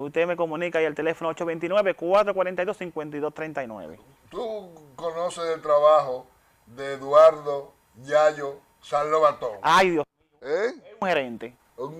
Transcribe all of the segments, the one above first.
Usted me comunica y el teléfono 829-442-5239. Tú conoces el trabajo de Eduardo Yayo Salobatón. Ay, Dios. ¿Eh? Es un gerente. Un,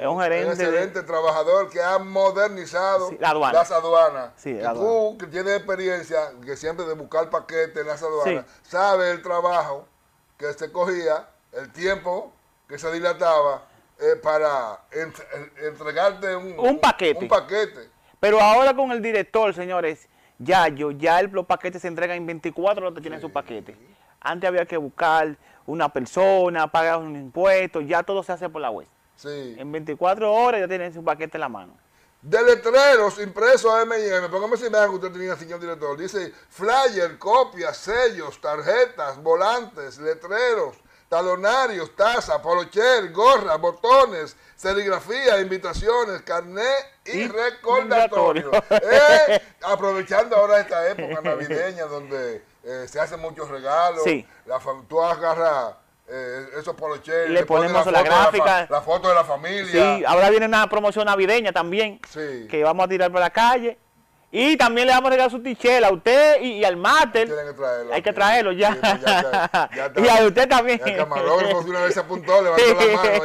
es un gerente. Un excelente trabajador que ha modernizado la aduana. las aduanas. Tú, que tiene experiencia, que siempre de buscar paquetes en las aduanas, Sabe el trabajo que se cogía, el tiempo que se dilataba eh, para entregarte un, paquete. un paquete. Pero ahora con el director, señores, ya yo, ya los paquetes se entregan en 24 horas que tienen su paquete. Antes había que buscar una persona, pagar un impuesto, ya todo se hace por la web. Sí. En 24 horas ya tienen su paquete en la mano. De letreros impresos a M&M, póngame si me que usted tenía señor director, dice flyer, copias, sellos, tarjetas, volantes, letreros, talonarios, taza, polocher, gorras, botones, serigrafía, invitaciones, carnet y, recordatorio. Eh, aprovechando ahora esta época navideña donde eh, se hacen muchos regalos, la, tú agarras eh, esos polocher, le, le ponemos la, gráfica, la, foto de la familia. Sí, ahora viene una promoción navideña también, que vamos a tirar por la calle y también le vamos a regalar su tichela a usted y, al mate, Que traerlo, hay que traerlo ya. Pues y a usted también. El camarógrafo una vez se apuntó, la mano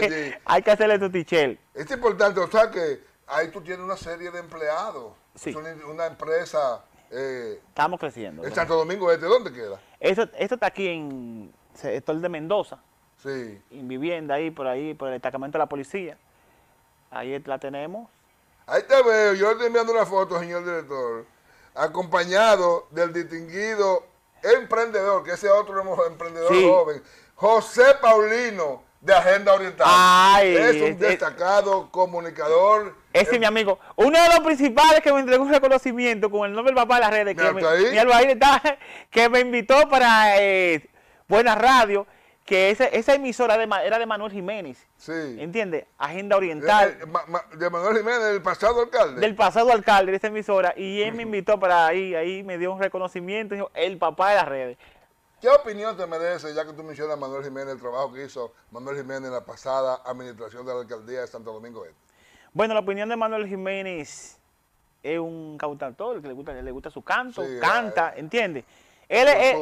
allí. Hay que hacerle su tichel. Es importante, o sea que ahí tú tienes una serie de empleados. Sí. Es una, empresa. Eh, Estamos creciendo. ¿En Santo Domingo Este dónde queda? Esto, está aquí en el de Mendoza. Sí. En vivienda ahí, por ahí, por el destacamento de la policía. Ahí la tenemos Ahí te veo, yo estoy enviando una foto, señor director, acompañado del distinguido emprendedor, que ese otro emprendedor joven, José Paulino, de Agenda Oriental. es un destacado comunicador. Ese es mi amigo. Uno de los principales que me entregó un reconocimiento con el nombre del papá de las redes, que me, ahí. Está, que me invitó para eh, Buena Radio que esa, emisora era de Manuel Jiménez. Sí. ¿Entiendes? Agenda Oriental. De, Manuel Jiménez, del pasado alcalde. Del pasado alcalde esa emisora. Y él me invitó para ahí, ahí me dio un reconocimiento, dijo, el papá de las redes. ¿Qué opinión te merece, ya que tú mencionas a Manuel Jiménez, el trabajo que hizo Manuel Jiménez en la pasada administración de la alcaldía de Santo Domingo este? Bueno, la opinión de Manuel Jiménez es un cantautor, que le gusta, le gusta su canto, canta, eh. ¿entiendes? Él, es,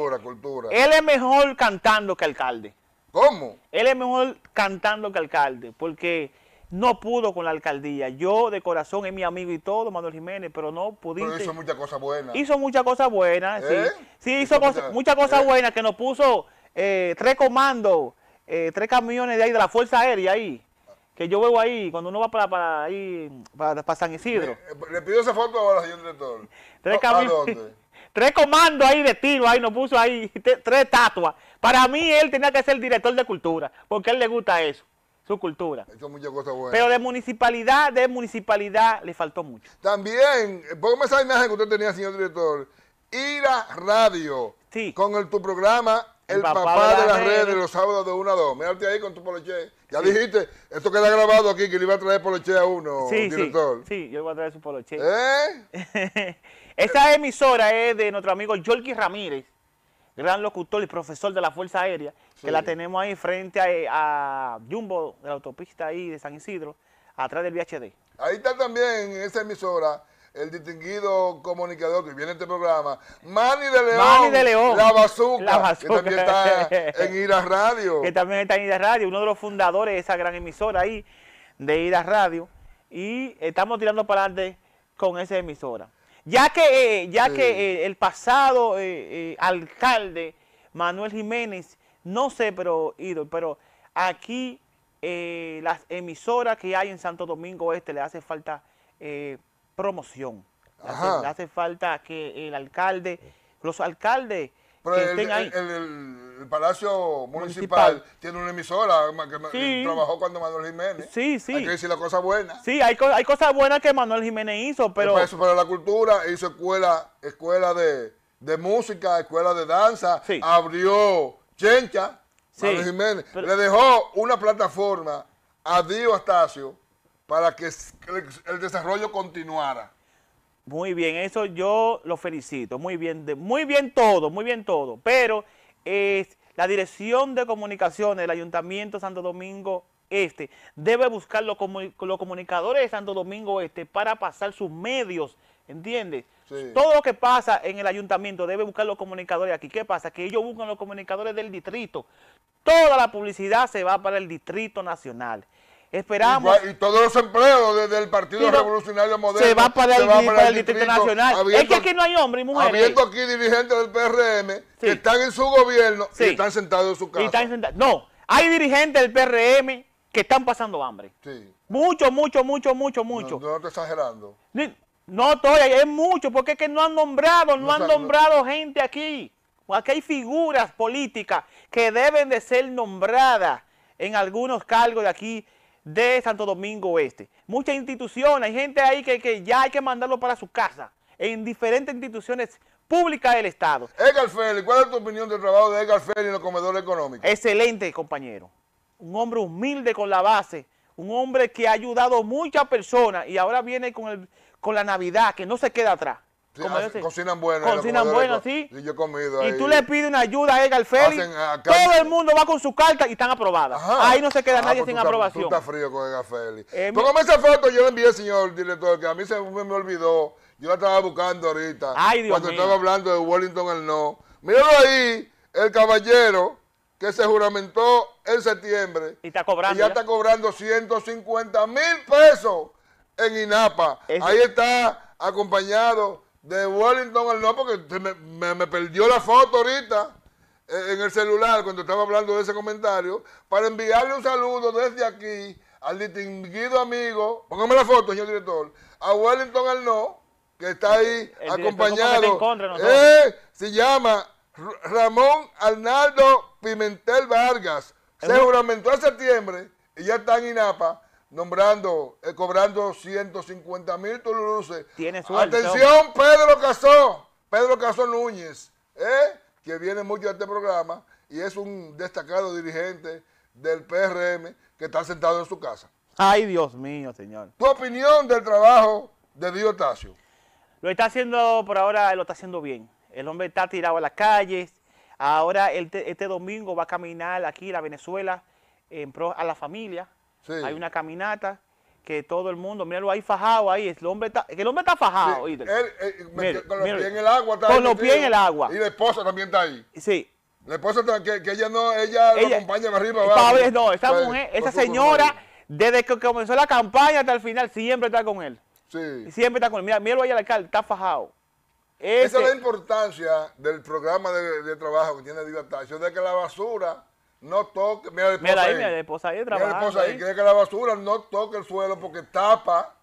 él es mejor cantando que alcalde. ¿Cómo? Él es mejor cantando que alcalde, porque no pudo con la alcaldía. Yo de corazón es mi amigo y todo, Manuel Jiménez, pero no pudiste. Pero hizo muchas cosas buenas. Hizo muchas cosas buenas, sí. ¿Eh? Sí, hizo, muchas cosas ¿Eh? buenas que nos puso eh, tres comandos, tres camiones de ahí, de la Fuerza Aérea ahí. Que yo veo ahí, cuando uno va para, ahí, para, San Isidro. Le, pidió esa foto ahora, señor director. Tres camiones. dónde? tres comandos ahí de tiro, ahí nos puso ahí tres estatuas. Para mí él tenía que ser el director de cultura, porque a él le gusta eso, su cultura. Eso muchas cosas buenas. Pero de municipalidad, de municipalidad le faltó mucho. También, póngame esa imagen que usted tenía, señor director, Ira Radio, sí. con el, tu programa el, papá, de, las redes, los sábados de 1 a 2. Mírate ahí con tu poloche. Ya dijiste, esto queda grabado aquí, que le iba a traer poloche a uno, director. Sí, sí, yo le voy a traer su poloche. ¿Eh? Esa emisora es de nuestro amigo Jorge Ramírez, gran locutor y profesor de la Fuerza Aérea, que la tenemos ahí frente a, Jumbo, de la autopista ahí de San Isidro, atrás del VHD. Ahí está también en esa emisora el distinguido comunicador que viene a este programa, Manny de León. Manny de León. La Bazooka, que también está en Ira Radio. Que también está en Ira Radio, uno de los fundadores de esa gran emisora ahí, de Ira Radio. Y estamos tirando para adelante con esa emisora. Ya que, eh, ya que eh, el pasado eh, alcalde Manuel Jiménez, no sé, pero, pero aquí las emisoras que hay en Santo Domingo Este le hace falta promoción. hace, le hace, falta que el alcalde, los alcaldes pero el, Palacio Municipal, tiene una emisora que trabajó cuando Manuel Jiménez. Sí, sí. Hay que decir la cosa buena. Sí, hay, cosas buenas que Manuel Jiménez hizo, pero... eso, para la cultura, hizo escuela, escuela de, música, escuela de danza, abrió Chencha, Manuel Jiménez. Le dejó una plataforma a Dios Astacio para que el desarrollo continuara. Muy bien, eso yo lo felicito. Muy bien, muy bien todo, muy bien todo. Pero es la Dirección de Comunicaciones del Ayuntamiento Santo Domingo Este debe buscar los, los comunicadores de Santo Domingo Este para pasar sus medios, ¿entiendes? Todo lo que pasa en el ayuntamiento debe buscar los comunicadores aquí. ¿Qué pasa? Que ellos buscan los comunicadores del distrito. Toda la publicidad se va para el distrito nacional. Esperamos. Y, todos los empleos desde el Partido Revolucionario Moderno se va para el, Distrito, Nacional. es que aquí no hay hombres y mujeres. Habiendo aquí dirigentes del PRM que están en su gobierno y están sentados en su casa. No, hay dirigentes del PRM que están pasando hambre. Mucho, mucho, mucho, mucho, mucho. No, no estoy exagerando. No estoy, es mucho, porque es que no han nombrado, no, no han nombrado gente aquí. Aquí hay figuras políticas que deben de ser nombradas en algunos cargos de aquí de Santo Domingo Oeste. Muchas instituciones, hay gente ahí que, ya hay que mandarlo para su casa, en diferentes instituciones públicas del Estado. Edgar Félix, ¿cuál es tu opinión del trabajo de Edgar Félix en los comedores económicos? Excelente, compañero. Un hombre humilde con la base, un hombre que ha ayudado a muchas personas y ahora viene con, con la Navidad, que no se queda atrás cocinan bueno. Cocinan bueno, sí. Y yo he comido Y tú le pides una ayuda a Edgar Félix. todo el mundo va con su carta y están aprobadas. Ahí no se queda ah, nadie pues sin aprobación. Tú estás frío con Edgar Félix. Eh, esa foto yo le envié, señor director, que a mí se me, olvidó. Yo la estaba buscando ahorita. cuando estaba hablando de Wellington el no. Míralo ahí, el caballero que se juramentó en septiembre. Y está cobrando. ya, está cobrando 150 mil pesos en INAPA. Ahí está acompañado de Wellington al porque me, me, me, perdió la foto ahorita eh, en el celular cuando estaba hablando de ese comentario, para enviarle un saludo desde aquí al distinguido amigo, póngame la foto, señor director, a Wellington Arnaud, que está ahí acompañado. Eh, se llama Ramón Arnaldo Pimentel Vargas. se juramentó en septiembre y ya está en INAPA nombrando, eh, cobrando 150 mil tuluruces. Tiene Atención, Pedro Casó, Pedro Casó Núñez, eh, que viene mucho a este programa y es un destacado dirigente del PRM que está sentado en su casa. Ay, Dios mío, señor. ¿Tu opinión del trabajo de Dio Tacio Lo está haciendo, por ahora, lo está haciendo bien. El hombre está tirado a las calles. Ahora, este, este domingo va a caminar aquí, la Venezuela, en pro a la familia, hay una caminata que todo el mundo, míralo ahí fajado ahí, el hombre está, el hombre está fajado. él, eh, con los pies en el agua. con los pies en el agua. Y la esposa también está ahí. Sí. La esposa está, que, que ella no, ella, lo acompaña de arriba. Padre, no, esa mujer, esa señora, desde que comenzó la campaña hasta el final, siempre está con él. Sí. Siempre está con él. Mira, míralo ahí al alcalde, está fajado. esa es la importancia del programa de, trabajo que tiene Diva Tacho, de que la basura no toque, mira, ahí, ahí trabajando. Mira esposa ahí, cree que la basura no toque el suelo porque tapa,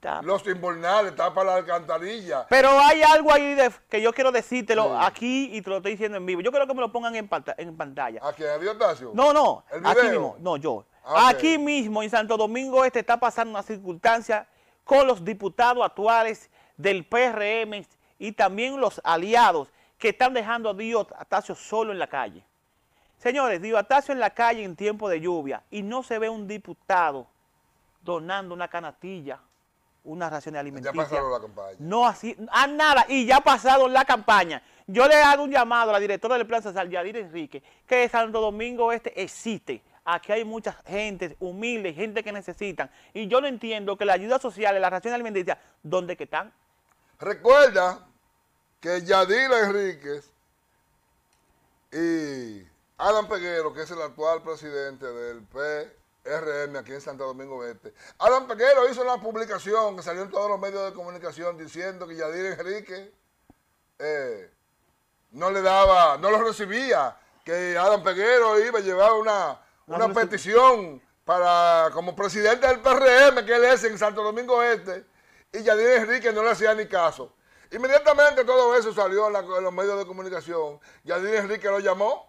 tapa. los invernales, tapa la alcantarilla. Pero hay algo ahí que yo quiero decírtelo aquí y te lo estoy diciendo en vivo. Yo quiero que me lo pongan en, pantalla. ¿Aquí, a Tacio. No, no, aquí mismo, no, yo. Ah, aquí mismo, en Santo Domingo Este, está pasando una circunstancia con los diputados actuales del PRM y también los aliados que están dejando a Dios Tacio solo en la calle. Señores, divatazo en la calle en tiempo de lluvia y no se ve un diputado donando una canastilla, una ración de alimenticia. Ya pasado la campaña. No así, a nada, y ya ha pasado la campaña. Yo le hago un llamado a la directora del Plan Social, Yadir Enrique, que Santo Domingo Este existe. Aquí hay mucha gente humilde, gente que necesitan. Y yo no entiendo que la ayuda social la ración alimenticia, ¿dónde que están? Recuerda que Yadira Enríquez y Adam Peguero, que es el actual presidente del PRM aquí en Santo Domingo Este. Adam Peguero hizo una publicación que salió en todos los medios de comunicación diciendo que Yadir Enrique eh, no le daba, no lo recibía, que Alan Peguero iba a llevar una, ah, petición para como presidente del PRM que él es en Santo Domingo Este y Yadir Enrique no le hacía ni caso. Inmediatamente todo eso salió en, en los medios de comunicación. Yadir Enrique lo llamó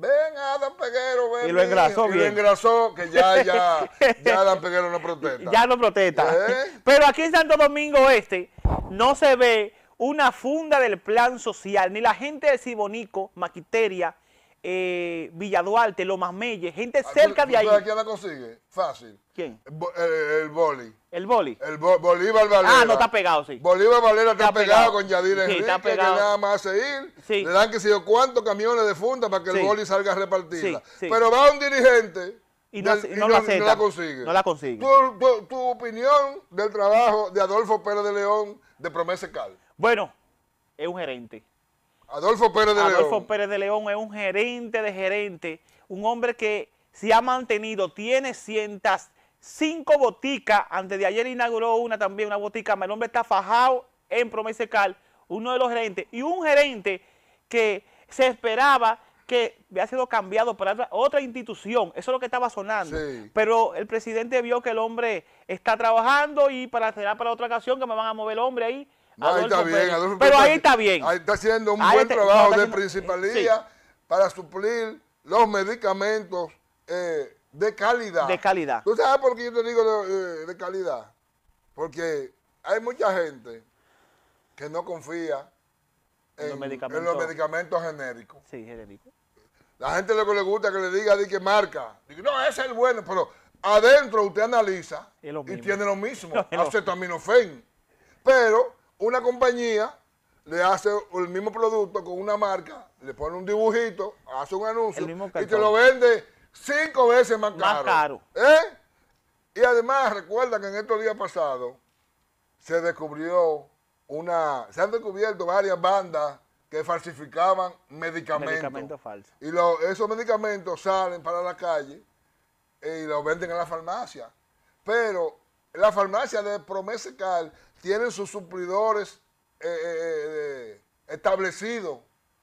Ven Adam Peguero, ven. Y lo engrasó y lo engrasó, que ya, ya, ya Adam Peguero no protesta. Ya no protesta. ¿Eh? Pero aquí en Santo Domingo Este no se ve una funda del plan social, ni la gente de Sibonico, Maquiteria, eh, Villaduarte, Lomas Melles, gente ah, cerca de ahí. ¿Quién la consigue? Fácil. ¿Quién? El, boli. ¿El boli? El Bolívar Valera. Ah, no, está pegado, sí. Bolívar Valera está, pegado, con Yadir sí, Enrique, está pegado. que nada más se ir. Le dan que si yo cuántos camiones de funda para que el boli salga a repartirla. Pero va un dirigente y no, la, consigue. No la consigue. Tu, tu, opinión del trabajo de Adolfo Pérez de León de Promesa Cal. Bueno, es un gerente. Adolfo Pérez de León. Adolfo Pérez de León es un gerente de gerente, un hombre que se ha mantenido, tiene cientas, cinco boticas, antes de ayer inauguró una también, una botica, el hombre está fajado en Promesecal, uno de los gerentes, y un gerente que se esperaba que había sido cambiado para otra, institución. Eso es lo que estaba sonando. Pero el presidente vio que el hombre está trabajando y para será para otra ocasión que me van a mover el hombre ahí. Ahí está bien, Pero ahí está bien. Ahí está haciendo un buen trabajo de principalía para suplir los medicamentos eh, de calidad. De calidad. ¿Tú sabes por qué yo te digo eh, de, calidad? Porque hay mucha gente que no confía en, los, medicamentos. genéricos. Sí, genéricos. La gente lo que le gusta es que le diga, di que marca. no, ese es el bueno, pero adentro usted analiza y, y tiene lo mismo, acetaminofén. Pero una compañía le hace el mismo producto con una marca, le pone un dibujito, hace un anuncio y te lo vende cinco veces más, caro. ¿Eh? Y además recuerda que en estos días pasados se descubrió una, se han descubierto varias bandas que falsificaban medicamentos. Medicamentos falsos. Y esos medicamentos salen para la calle eh, y los venden en la farmacia. Pero la farmacia de Promesecal tienen sus suplidores eh, eh, eh, establecidos.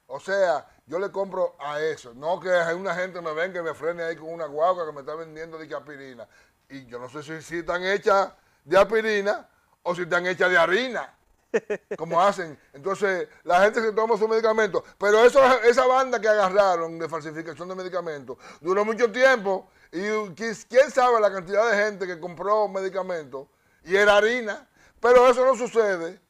O sea, yo le compro a eso. No que hay una gente me venga y me frene ahí con una guagua que me está vendiendo de aspirina. Y yo no sé si, están hechas de aspirina o si están hechas de harina. Como hacen. Entonces, la gente que toma su medicamento. Pero eso, esa banda que agarraron de falsificación de medicamentos duró mucho tiempo. Y quién sabe la cantidad de gente que compró medicamentos y era harina pero eso no sucede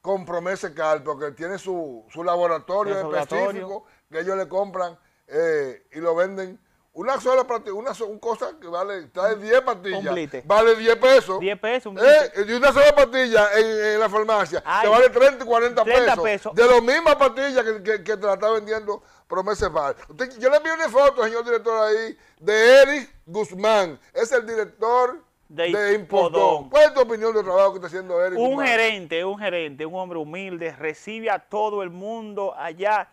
con Promese Cal, porque tiene su, su laboratorio específico que ellos le compran eh, y lo venden. Una sola patilla, una, un cosa que vale, trae 10 pastillas, vale 10 pesos. 10 pesos, un eh, Y una sola patilla en, la farmacia, que vale 30 y 40 pesos, De las mismas pastillas que, te la está vendiendo Promese Cal. Yo le envié una foto, señor director, ahí, de Eric Guzmán. Es el director de, Impodón. ¿Cuál es tu opinión del trabajo que está haciendo Eric? Un gerente, un gerente, un hombre humilde, recibe a todo el mundo allá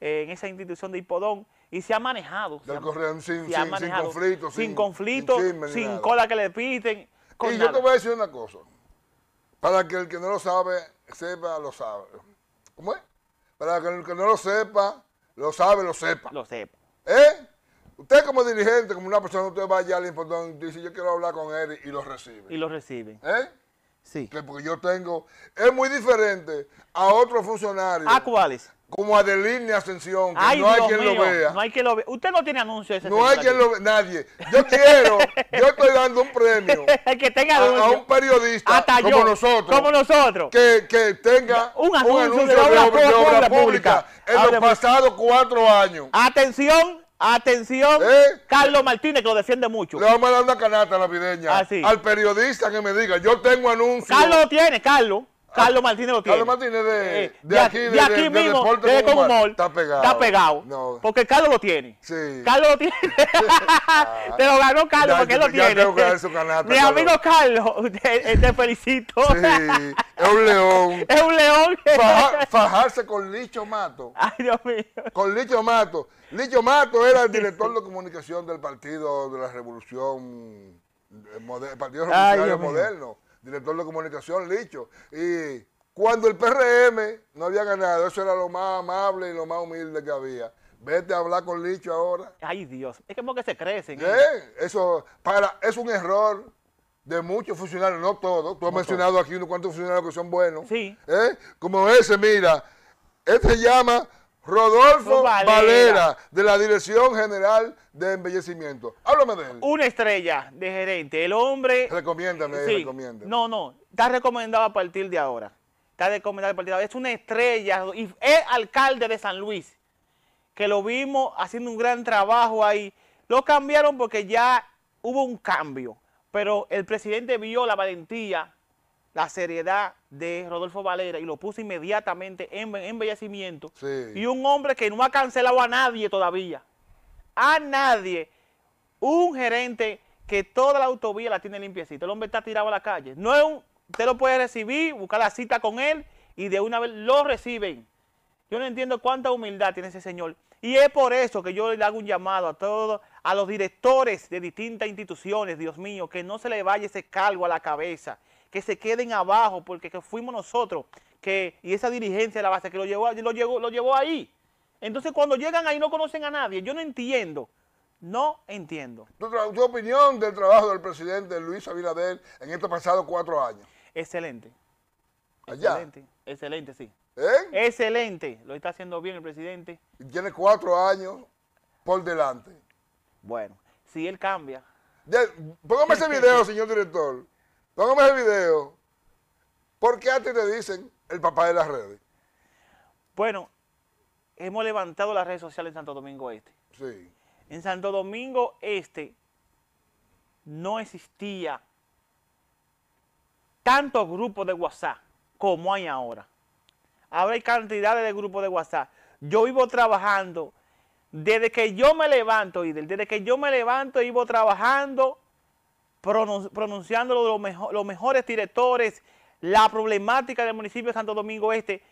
eh, en esa institución de Hipodón y se ha manejado. sin, conflicto. Sin, conflicto, sin, cola que le piten. y yo te voy a decir una cosa, para que el que no lo sabe, sepa, lo sabe. ¿Cómo es? Para que el que no lo sepa, lo sabe, lo sepa. Lo sepa. ¿Eh? Usted como dirigente, como una persona, usted va allá al importante y dice, yo quiero hablar con él y lo recibe. Y lo recibe. ¿Eh? Sí. porque yo tengo... Es muy diferente a otros funcionarios. ¿A cuáles? Como Adeline Ascensión, que no hay quien lo vea. No hay quien lo vea. Usted no tiene anuncio de ese No hay quien lo vea, nadie. Yo quiero, yo estoy dando un premio que tenga a, un periodista como nosotros. Como nosotros. Que, que tenga un anuncio, de, obra, obra, pública, pública en los pasados cuatro años. Atención, Atención, ¿Eh? Carlos Martínez, que lo defiende mucho. Le vamos a dar una canasta a la pideña. Ah, al periodista que me diga, yo tengo anuncios. Carlos lo tiene, Carlos. Carlos Martínez lo tiene. Carlos Martínez de, eh, de, aquí, de, de aquí mismo, con humor, está pegado. Está pegado. Porque Carlos lo tiene. Sí. Carlos lo tiene. Pero ah. te lo ganó Carlos porque él lo tiene. Mi amigo Carlos, eh, te, felicito. Sí, es un león. es un león. Faja, fajarse con Licho Mato. Ay, Dios mío. Con Licho Mato. Licho Mato era el director de comunicación del Partido de la Revolución, el, eh, Partido Revolucionario Moderno director de comunicación, Licho. Y cuando el PRM no había ganado, eso era lo más amable y lo más humilde que había. Vete a hablar con Licho ahora. Ay, Dios. Es como que se crecen. ¿eh? ¿Eh? Eso para, es un error de muchos funcionarios, no todos. Tú has mencionado aquí unos cuantos funcionarios que son buenos. Sí. ¿Eh? Como ese, mira, este llama Rodolfo Valera. de la Dirección General de Embellecimiento. Háblame de él. Una estrella de gerente. El hombre... Recomiéndame, No, no. Está recomendado a partir de ahora. Está recomendado a partir de ahora. Es una estrella. Y es alcalde de San Luis, que lo vimos haciendo un gran trabajo ahí. Lo cambiaron porque ya hubo un cambio. Pero el presidente vio la valentía, la seriedad de Rodolfo Valera y lo puso inmediatamente en embellecimiento. Y un hombre que no ha cancelado a nadie todavía. A nadie. Un gerente que toda la autovía la tiene limpiecita. El hombre está tirado a la calle. No es un, usted lo puede recibir, buscar la cita con él y de una vez lo reciben. Yo no entiendo cuánta humildad tiene ese señor. Y es por eso que yo le hago un llamado a todos, a los directores de distintas instituciones, Dios mío, que no se le vaya ese cargo a la cabeza que se queden abajo, porque fuimos nosotros que, y esa dirigencia de la base que lo llevó, lo, llevó, lo llevó ahí. Entonces cuando llegan ahí no conocen a nadie. Yo no entiendo. No entiendo. ¿Tu, opinión del trabajo del presidente Luis Abinader en estos pasados cuatro años? Excelente. Allá. Excelente, excelente, sí. ¿Eh? Excelente. Lo está haciendo bien el presidente. Y tiene cuatro años por delante. Bueno, si él cambia. póngame ese video, señor director. Póngame el video. ¿Por qué a ti te dicen el papá de las redes? Bueno, hemos levantado las redes sociales en Santo Domingo Este. Sí. En Santo Domingo Este no existía tantos grupos de WhatsApp como hay ahora. Ahora hay cantidades de grupos de WhatsApp. Yo vivo trabajando. Desde que yo me levanto, y desde que yo me levanto, vivo trabajando pronunciando los, mejores directores, la problemática del municipio de Santo Domingo Este.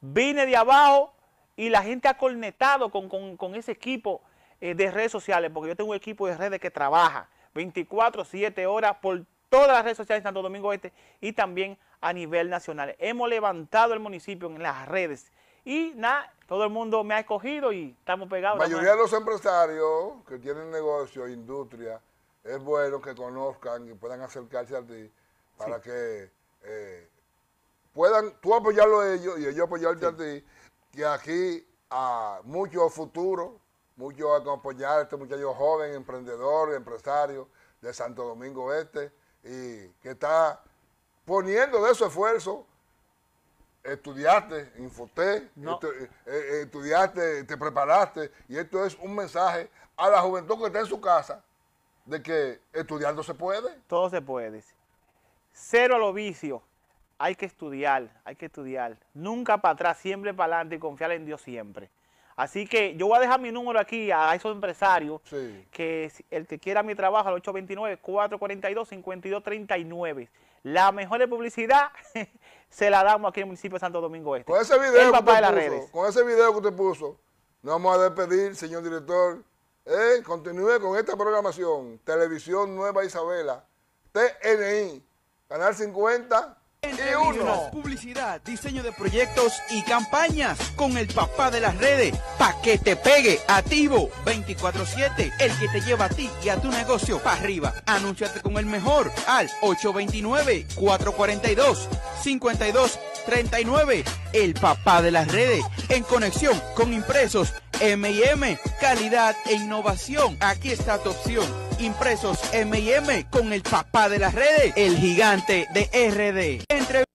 Vine de abajo y la gente ha cornetado con, con, ese equipo eh, de redes sociales, porque yo tengo un equipo de redes que trabaja 24, 7 horas por todas las redes sociales de Santo Domingo Este y también a nivel nacional. Hemos levantado el municipio en las redes y nada, todo el mundo me ha escogido y estamos pegados. La mayoría de los empresarios que tienen negocio, industria, es bueno que conozcan y puedan acercarse a ti para que eh, puedan tú apoyarlo ellos y ellos apoyarte a ti. Que aquí a muchos futuros, muchos este muchacho joven, emprendedor, empresario de Santo Domingo Este y que está poniendo de su esfuerzo estudiaste, infoté, eh, eh, estudiaste, te preparaste, y esto es un mensaje a la juventud que está en su casa, de que estudiando se puede. Todo se puede. Cero a los vicios. Hay que estudiar, hay que estudiar. Nunca para atrás, siempre para adelante y confiar en Dios siempre. Así que yo voy a dejar mi número aquí a esos empresarios. Que el que quiera mi trabajo al 829-442-5239. La mejor publicidad se la damos aquí en el municipio de Santo Domingo Este. Con ese video, Con ese video que usted puso, nos vamos a despedir, señor director. Eh, continúe con esta programación. Televisión Nueva Isabela, TNI, Canal 50. Y uno. Publicidad, diseño de proyectos y campañas con el papá de las redes. Pa' que te pegue, activo 24-7, el que te lleva a ti y a tu negocio para arriba. Anúnciate con el mejor al 829-442-5239. El papá de las redes en conexión con impresos MM, calidad e innovación. Aquí está tu opción. Impresos MM con el papá de las redes, el gigante de RD.